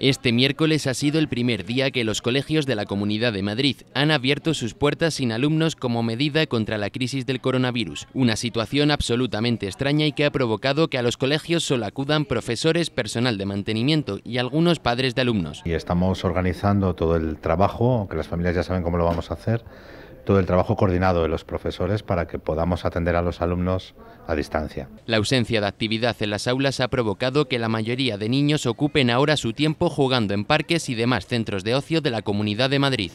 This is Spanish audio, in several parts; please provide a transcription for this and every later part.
Este miércoles ha sido el primer día que los colegios de la Comunidad de Madrid han abierto sus puertas sin alumnos como medida contra la crisis del coronavirus, una situación absolutamente extraña y que ha provocado que a los colegios solo acudan profesores, personal de mantenimiento y algunos padres de alumnos. Y estamos organizando todo el trabajo, que las familias ya saben cómo lo vamos a hacer todo el trabajo coordinado de los profesores para que podamos atender a los alumnos a distancia. La ausencia de actividad en las aulas ha provocado que la mayoría de niños ocupen ahora su tiempo jugando en parques y demás centros de ocio de la Comunidad de Madrid.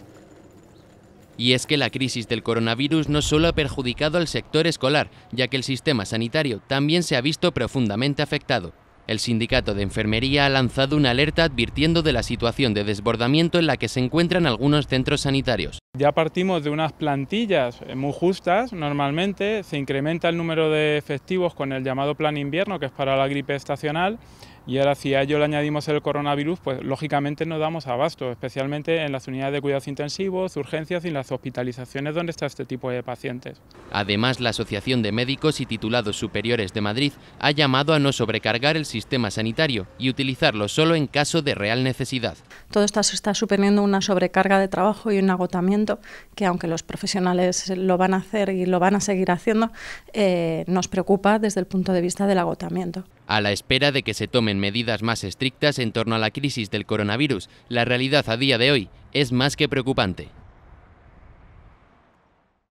Y es que la crisis del coronavirus no solo ha perjudicado al sector escolar, ya que el sistema sanitario también se ha visto profundamente afectado. El sindicato de enfermería ha lanzado una alerta advirtiendo de la situación de desbordamiento en la que se encuentran algunos centros sanitarios. Ya partimos de unas plantillas eh, muy justas normalmente, se incrementa el número de efectivos con el llamado plan invierno, que es para la gripe estacional, y ahora si a ello le añadimos el coronavirus, pues lógicamente nos damos abasto, especialmente en las unidades de cuidados intensivos, urgencias y en las hospitalizaciones donde está este tipo de pacientes. Además, la Asociación de Médicos y Titulados Superiores de Madrid ha llamado a no sobrecargar el sistema sanitario y utilizarlo solo en caso de real necesidad todo esto está suponiendo una sobrecarga de trabajo y un agotamiento que aunque los profesionales lo van a hacer y lo van a seguir haciendo, eh, nos preocupa desde el punto de vista del agotamiento. A la espera de que se tomen medidas más estrictas en torno a la crisis del coronavirus, la realidad a día de hoy es más que preocupante.